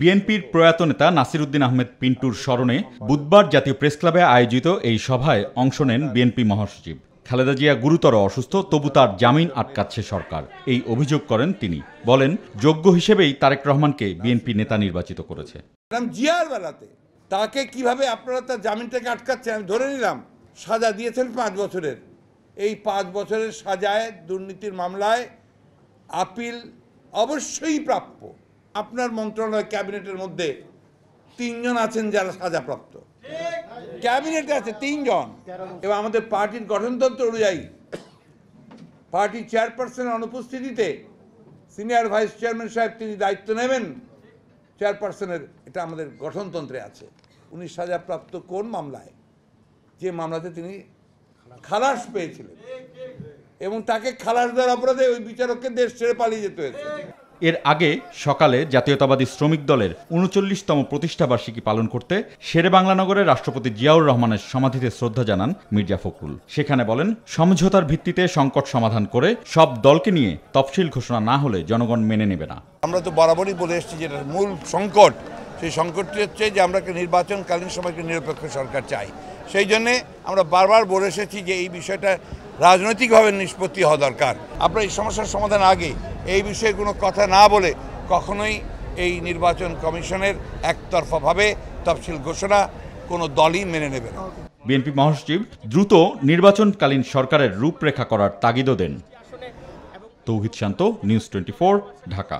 বিএনপির প্রয়াত নেতা নাসির উদ্দিন আহমেদ পিন্টুর স্মরণে বুধবার জাতীয় প্রেস ক্লাবে আয়োজিত এই সভায় অংশ নেন বিএনপি মহাসচিব খালেদা জিয়া গুরুতর অসুস্থ তবু তার জামিন আটকাচ্ছে সরকার এই অভিযোগ করেন তিনি বলেন যোগ্য হিসেবেই তারেক রহমানকে বিএনপি নেতা নির্বাচিত করেছে জিয়ার বেলাতে তাকে কিভাবে আপনারা তার জামিনটাকে আটকাচ্ছেন আমি ধরে নিলাম সাজা দিয়েছেন পাঁচ বছরের এই পাঁচ বছরের সাজায় দুর্নীতির মামলায় আপিল অবশ্যই প্রাপ্য আপনার মন্ত্রণালয় ক্যাবিনেটের মধ্যে তিনজন আছেন যারা সাজাপ্রাপ্ত ক্যাবিনেটে আছে তিনজন এবং আমাদের পার্টির গঠনতন্ত্র অনুযায়ী পার্টি চেয়ারপারসনের অনুপস্থিতিতে সিনিয়র ভাইস চেয়ারম্যান সাহেব তিনি দায়িত্ব নেবেন চেয়ারপারসনের এটা আমাদের গঠনতন্ত্রে আছে উনি সাজাপ্রাপ্ত কোন মামলায় যে মামলাতে তিনি খালাস পেয়েছিলেন এবং তাকে খালাস দেওয়ার অপরাধে ওই বিচারককে দেশ ছেড়ে পালিয়ে যেতে হয়েছে এর আগে সকালে জাতীয়তাবাদী শ্রমিক দলের উনচল্লিশতম প্রতিষ্ঠাবার্ষিকী পালন করতে শেরে বাংলানগরে রাষ্ট্রপতি জিয়াউর রহমানের সমাধিতে শ্রদ্ধা জানান মির্জা ফখরুল সেখানে বলেন সমঝোতার ভিত্তিতে সংকট সমাধান করে সব দলকে নিয়ে তফসিল ঘোষণা না হলে জনগণ মেনে নেবে না আমরা তো বরাবরই বলে এসেছি যে মূল সংকট সেই সংকটটি হচ্ছে যে আমরা একটা নির্বাচনকালীন সময়কে নিরপেক্ষ সরকার চাই সেই জন্যে আমরা বারবার বলে এসেছি যে এই বিষয়টা রাজনৈতিকভাবে নিষ্পত্তি হওয়া দরকার আমরা এই সমস্যার সমাধান আগে এই বিষয়ে কোনো কথা না বলে কখনোই এই নির্বাচন কমিশনের একতরফাভাবে তফসিল ঘোষণা কোনো দলই মেনে নেবে না বিএনপি মহাসচিব দ্রুত নির্বাচনকালীন সরকারের রূপরেখা করার তাগিদও দেন তৌহিদ শান্ত নিউজ টোয়েন্টি ঢাকা